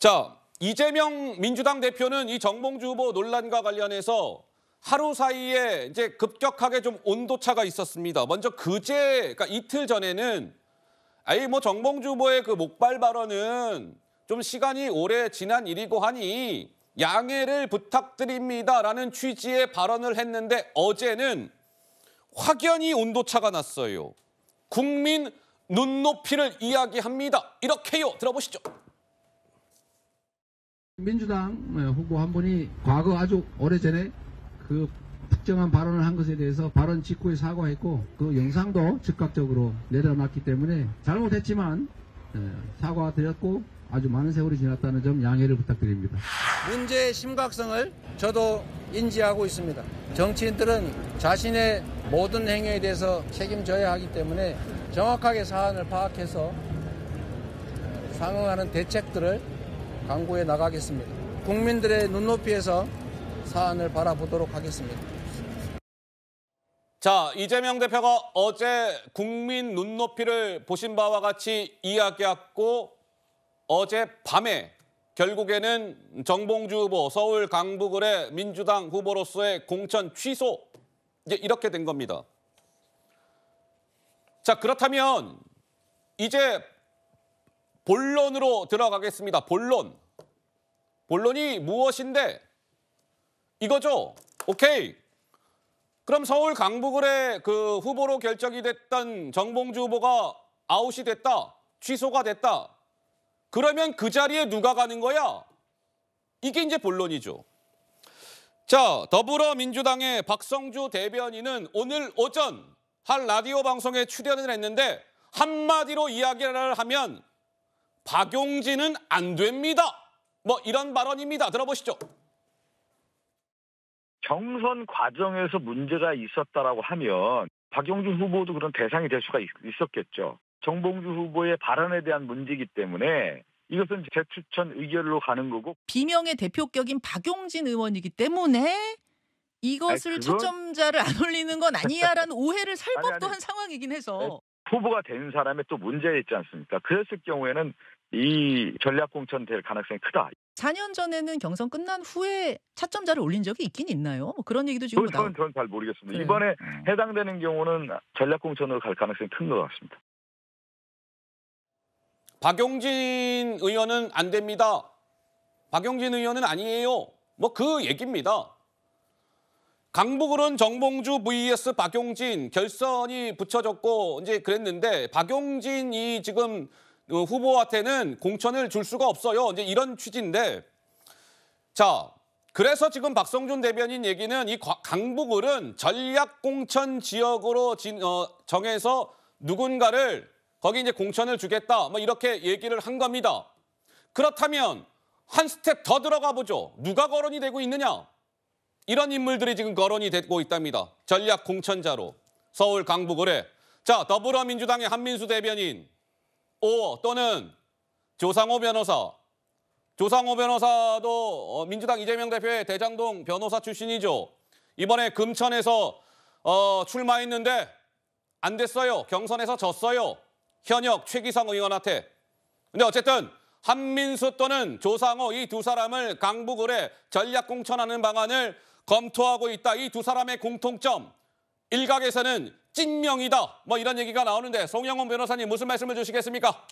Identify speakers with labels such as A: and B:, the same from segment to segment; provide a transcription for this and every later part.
A: 자, 이재명 민주당 대표는 이 정봉주 후보 논란과 관련해서 하루 사이에 이제 급격하게 좀 온도차가 있었습니다. 먼저 그제, 그러니까 이틀 전에는 아이뭐 정봉주 후보의 그 목발 발언은 좀 시간이 오래 지난 일이고 하니 양해를 부탁드립니다라는 취지의 발언을 했는데 어제는 확연히 온도차가 났어요. 국민 눈높이를 이야기합니다. 이렇게요. 들어보시죠.
B: 민주당 네, 후보 한 분이 과거 아주 오래전에 그 특정한 발언을 한 것에 대해서 발언 직후에 사과했고 그 영상도 즉각적으로 내려놨기 때문에 잘못했지만 네, 사과드렸고 아주 많은 세월이 지났다는 점 양해를 부탁드립니다. 문제의 심각성을 저도 인지하고 있습니다. 정치인들은 자신의 모든 행위에 대해서 책임져야 하기 때문에 정확하게 사안을 파악해서 상응하는 대책들을 강구해 나가겠습니다. 국민들의 눈높이에서 사안을 바라보도록 하겠습니다.
A: 자, 이재명 대표가 어제 국민 눈높이를 보신 바와 같이 이야기했고 어제 밤에 결국에는 정봉주 후보 서울 강북을의 민주당 후보로서의 공천 취소 이제 이렇게 된 겁니다. 자, 그렇다면 이제 본론으로 들어가겠습니다. 본론. 본론이 무엇인데? 이거죠? 오케이. 그럼 서울 강북을의 그 후보로 결정이 됐던 정봉주 후보가 아웃이 됐다. 취소가 됐다. 그러면 그 자리에 누가 가는 거야? 이게 이제 본론이죠. 자, 더불어민주당의 박성주 대변인은 오늘 오전 한 라디오 방송에 출연을 했는데 한마디로 이야기를 하면 박용진은 안 됩니다. 뭐 이런 발언입니다. 들어보시죠. 경선 과정에서 문제가 있었다라고 하면 박용진 후보도 그런 대상이 될 수가 있, 었겠죠 정봉주 후보의 발언에 대한 문제이기 때문에 이것은 재추천 의결로 가는 거고 비명의 대표격인 박용진 의원이기 때문에 이것을 아니, 그건... 초점자를 안 올리는 건 아니야라는 오해를 살 법도 아니, 아니. 한 네. 상황이긴 해서 후보가 된 사람의 또 문제가 있지 않습니까? 그랬을 경우에는 이 전략공천 될 가능성이 크다. 4년 전에는 경선 끝난 후에 차점자를 올린 적이 있긴 있나요? 뭐 그런 얘기도 지금 저는, 나... 저는 잘 모르겠습니다. 네. 이번에 음. 해당되는 경우는 전략공천으로 갈 가능성이 큰 것 같습니다. 박용진 의원은 안 됩니다. 박용진 의원은 아니에요. 뭐 그 얘기입니다. 강북으로 정봉주 vs 박용진 결선이 붙여졌고 이제 그랬는데 박용진이 지금 어, 후보한테는 공천을 줄 수가 없어요. 이제 이런 취지인데 자 그래서 지금 박성준 대변인 얘기는 이 강북을은 전략 공천 지역으로 진, 어, 정해서 누군가를 거기 이제 공천을 주겠다 뭐 이렇게 얘기를 한 겁니다. 그렇다면 한 스텝 더 들어가 보죠. 누가 거론이 되고 있느냐? 이런 인물들이 지금 거론이 되고 있답니다. 전략 공천자로 서울 강북을에 자 더불어민주당의 한민수 대변인 오 또는 조상호 변호사 조상호 변호사도 어, 민주당 이재명 대표의 대장동 변호사 출신이죠. 이번에 금천에서 어, 출마했는데 안 됐어요. 경선에서 졌어요. 현역 최기성 의원한테. 근데 어쨌든 한민수 또는 조상호 이 두 사람을 강북을에 전략 공천하는 방안을 검토하고 있다. 이 두 사람의 공통점. 일각에서는 찐명이다. 뭐 이런 얘기가 나오는데 송영훈 변호사님 무슨 말씀을 주시겠습니까?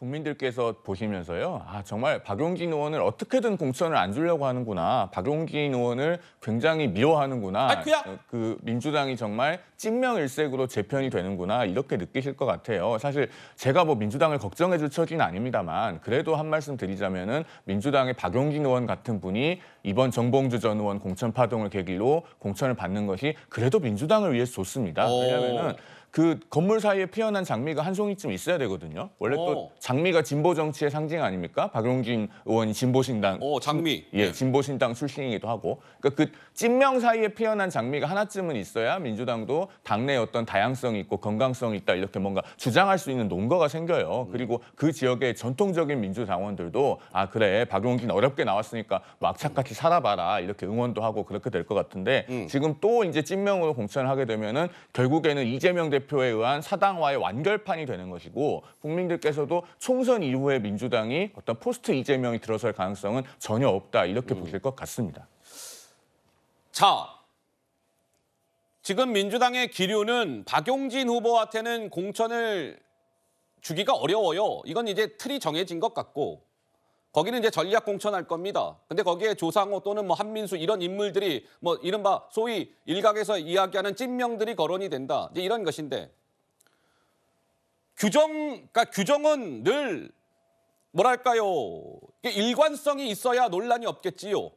C: 국민들께서 보시면서요. 아, 정말 박용진 의원을 어떻게든 공천을 안 주려고 하는구나. 박용진 의원을 굉장히 미워하는구나. 아, 그야... 어, 그 민주당이 정말 찐명일색으로 재편이 되는구나. 이렇게 느끼실 것 같아요. 사실 제가 뭐 민주당을 걱정해 줄 처지는 아닙니다만 그래도 한 말씀 드리자면은 민주당의 박용진 의원 같은 분이 이번 정봉주 전 의원 공천 파동을 계기로 공천을 받는 것이 그래도 민주당을 위해서 좋습니다. 왜냐면은 그 건물 사이에 피어난 장미가 한 송이쯤 있어야 되거든요. 원래 또 어. 장미가 진보 정치의 상징 아닙니까? 박용진 의원이 진보신당. 어, 장미. 예, 네. 진보신당 출신이기도 하고. 그러니까 그 찐명 사이에 피어난 장미가 하나쯤은 있어야 민주당도 당내 어떤 다양성 이 있고 건강성 있다 이렇게 뭔가 주장할 수 있는 논거가 생겨요. 음. 그리고 그 지역의 전통적인 민주당원들도 아 그래 박용진 어렵게 나왔으니까 막차같이 살아봐라 이렇게 응원도 하고 그렇게 될 것 같은데 음. 지금 또 이제 찐명으로 공천을 하게 되면은 결국에는 이재명 대 대표에 의한 사당화의 완결판이 되는 것이고 국민들께서도 총선 이후에 민주당이 어떤 포스트 이재명이 들어설 가능성은 전혀 없다 이렇게 음. 보실 것 같습니다. 자, 지금 민주당의 기류는 박용진 후보한테는 공천을
A: 주기가 어려워요. 이건 이제 틀이 정해진 것 같고 거기는 이제 전략 공천할 겁니다. 근데 거기에 조상호 또는 뭐 한민수 이런 인물들이 뭐 이른바 소위 일각에서 이야기하는 찐명들이 거론이 된다. 이제 이런 것인데 규정, 그러니까 규정은 늘 뭐랄까요. 일관성이 있어야 논란이 없겠지요.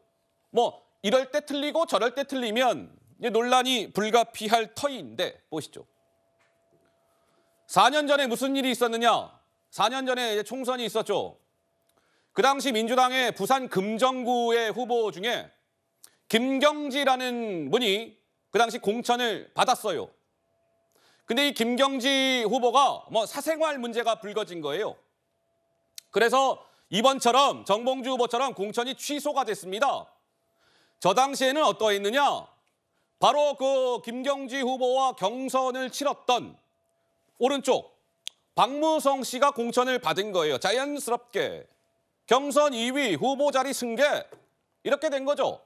A: 뭐 이럴 때 틀리고 저럴 때 틀리면 논란이 불가피할 터인데 보시죠. 4년 전에 무슨 일이 있었느냐? 4년 전에 총선이 있었죠. 그 당시 민주당의 부산 금정구의 후보 중에 김경지라는 분이 그 당시 공천을 받았어요. 근데 이 김경지 후보가 뭐 사생활 문제가 불거진 거예요. 그래서 이번처럼 정봉주 후보처럼 공천이 취소가 됐습니다. 저 당시에는 어떠했느냐? 바로 그 김경지 후보와 경선을 치렀던 오른쪽 박무성 씨가 공천을 받은 거예요. 자연스럽게. 경선 2위 후보 자리 승계 이렇게 된 거죠.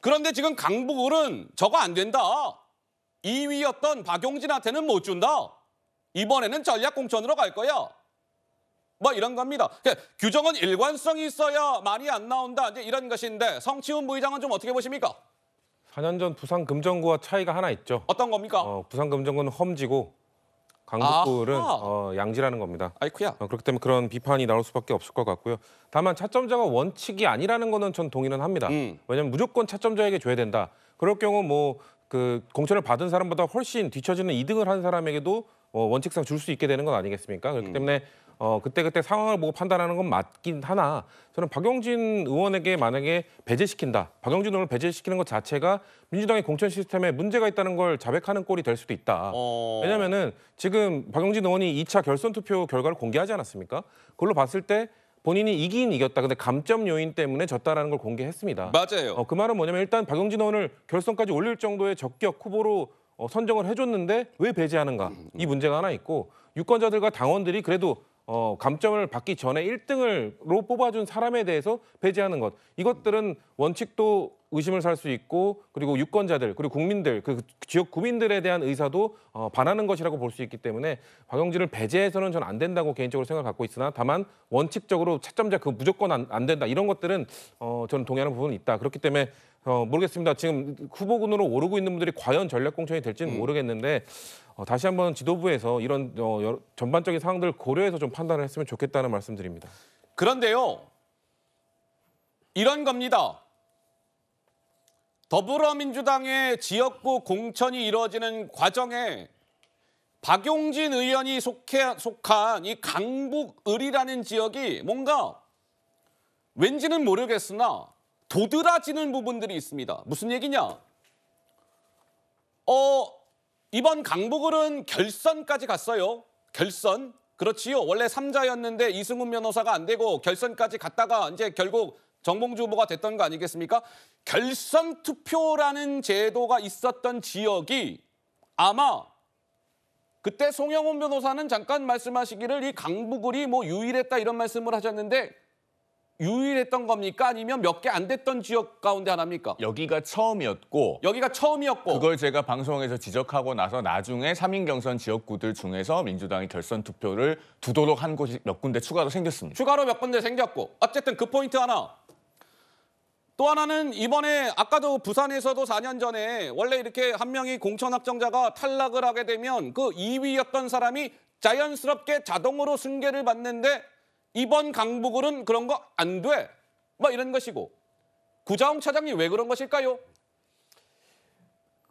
A: 그런데 지금 강북을은 저거 안 된다. 2위였던 박용진한테는 못 준다. 이번에는 전략 공천으로 갈 거야. 뭐 이런 겁니다. 그러니까 규정은 일관성이 있어야 말이 안 나온다. 이제 이런 것인데 성치훈 부의장은 좀 어떻게 보십니까?
D: 4년 전 부산 금정구와 차이가 하나 있죠. 어떤 겁니까? 어, 부산 금정구는 험지고 강북굴은 어, 양지라는 겁니다. 아이쿠야. 어, 그렇기 때문에 그런 비판이 나올 수밖에 없을 것 같고요. 다만 차점자가 원칙이 아니라는 거는 전 동의는 합니다. 음. 왜냐하면 무조건 차점자에게 줘야 된다. 그럴 경우 뭐 그 공천을 받은 사람보다 훨씬 뒤처지는 2등을 한 사람에게도 어, 원칙상 줄 수 있게 되는 건 아니겠습니까? 그렇기 음. 때문에 어, 그때그때 상황을 보고 판단하는 건 맞긴 하나 저는 박영진 의원에게 만약에 배제시킨다. 박영진 의원을 배제시키는 것 자체가 민주당의 공천 시스템에 문제가 있다는 걸 자백하는 꼴이 될 수도 있다. 어... 왜냐면은 지금 박영진 의원이 2차 결선 투표 결과를 공개하지 않았습니까? 그걸로 봤을 때 본인이 이긴 이겼다. 근데 감점 요인 때문에 졌다라는 걸 공개했습니다. 맞아요. 어, 그 말은 뭐냐면 일단 박영진 의원을 결선까지 올릴 정도의 적격 후보로 어, 선정을 해줬는데 왜 배제하는가 이 문제가 하나 있고 유권자들과 당원들이 그래도 어, 감점을 받기 전에 1등을로 뽑아준 사람에 대해서 배제하는 것. 이것들은 원칙도 의심을 살 수 있고 그리고 유권자들 그리고 국민들 그 지역 구민들에 대한 의사도 어, 반하는 것이라고 볼 수 있기 때문에 박영진을 배제해서는 저는 안 된다고 개인적으로 생각을 갖고 있으나 다만 원칙적으로 채점자 그 무조건 안, 안 된다 이런 것들은 어, 저는 동의하는 부분이 있다. 그렇기 때문에 어, 모르겠습니다. 지금 후보군으로 오르고 있는 분들이 과연 전략 공천이 될지는 음. 모르겠는데 어, 다시 한번 지도부에서 이런 어, 여러, 전반적인 상황들을 고려해서 좀 판단을 했으면 좋겠다는 말씀드립니다. 그런데요. 이런 겁니다. 더불어민주당의
A: 지역구 공천이 이루어지는 과정에 박용진 의원이 속해, 속한 이 강북을이라는 지역이 뭔가 왠지는 모르겠으나 도드라지는 부분들이 있습니다. 무슨 얘기냐? 어, 이번 강북을은 결선까지 갔어요. 결선. 그렇지요. 원래 3자였는데 이승훈 변호사가 안 되고 결선까지 갔다가 이제 결국 정봉주 후보가 됐던 거 아니겠습니까? 결선 투표라는 제도가 있었던 지역이 아마 그때 송영훈 변호사는 잠깐 말씀하시기를 이 강북을이 뭐 유일했다 이런 말씀을 하셨는데
C: 유일했던 겁니까? 아니면 몇 개 안 됐던 지역 가운데 하나입니까? 여기가 처음이었고 여기가 처음이었고 그걸 제가 방송에서 지적하고 나서 나중에 3인 경선 지역구들 중에서 민주당이 결선 투표를 두도록 한 곳이 몇 군데 추가로 생겼습니다. 추가로 몇 군데 생겼고 어쨌든 그 포인트
A: 하나 또 하나는 이번에 아까도 부산에서도 4년 전에 원래 이렇게 한 명이 공천 확정자가 탈락을 하게 되면 그 2위였던 사람이 자연스럽게 자동으로 승계를 받는데 이번 강북으로 그런 거 안 돼. 막 이런 것이고. 구자홍 차장이 왜 그런 것일까요?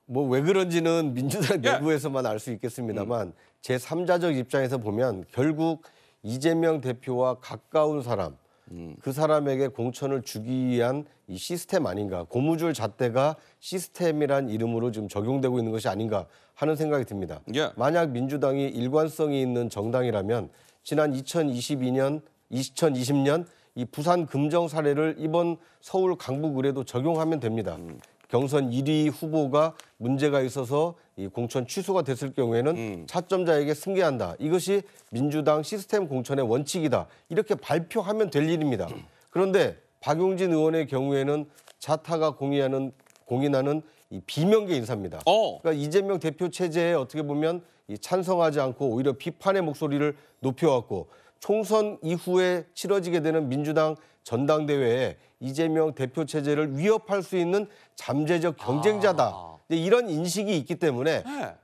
B: 뭐 왜 그런지는 민주당 예. 내부에서만 알 수 있겠습니다만 음. 제3자적 입장에서 보면 결국 이재명 대표와 가까운 사람 음. 그 사람에게 공천을 주기 위한 이 시스템 아닌가 고무줄 잣대가 시스템이란 이름으로 지금 적용되고 있는 것이 아닌가 하는 생각이 듭니다. 예. 만약 민주당이 일관성이 있는 정당이라면 지난 2022년, 2020년 이 부산 금정 사례를 이번 서울 강북의뢰도 적용하면 됩니다. 음. 경선 1위 후보가 문제가 있어서 이 공천 취소가 됐을 경우에는 음. 차점자에게 승계한다. 이것이 민주당 시스템 공천의 원칙이다. 이렇게 발표하면 될 일입니다. 그런데 박용진 의원의 경우에는 자타가 공의하는 공인하는 이 비명계 인사입니다. 어. 그러니까 이재명 대표 체제에 어떻게 보면 이 찬성하지 않고 오히려 비판의 목소리를 높여왔고 총선 이후에 치러지게 되는 민주당 전당대회에 이재명 대표 체제를 위협할 수 있는 잠재적 경쟁자다. 아. 이런 인식이 있기 때문에 네.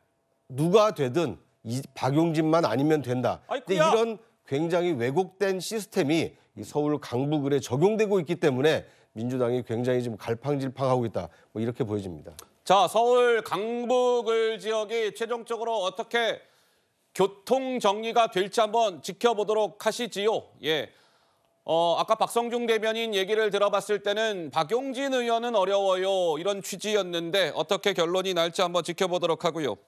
B: 누가 되든 이, 박용진만 아니면 된다. 근데 이런 굉장히 왜곡된 시스템이 이 서울 강북을에 적용되고 있기 때문에 민주당이 굉장히 지금 갈팡질팡하고 있다. 뭐 이렇게 보여집니다. 자,
A: 서울 강북을 지역이 최종적으로 어떻게 교통 정리가 될지 한번 지켜보도록 하시지요. 예. 어, 아까 박성중 대변인 얘기를 들어봤을 때는 박용진 의원은 어려워요. 이런 취지였는데 어떻게 결론이 날지 한번 지켜보도록 하고요.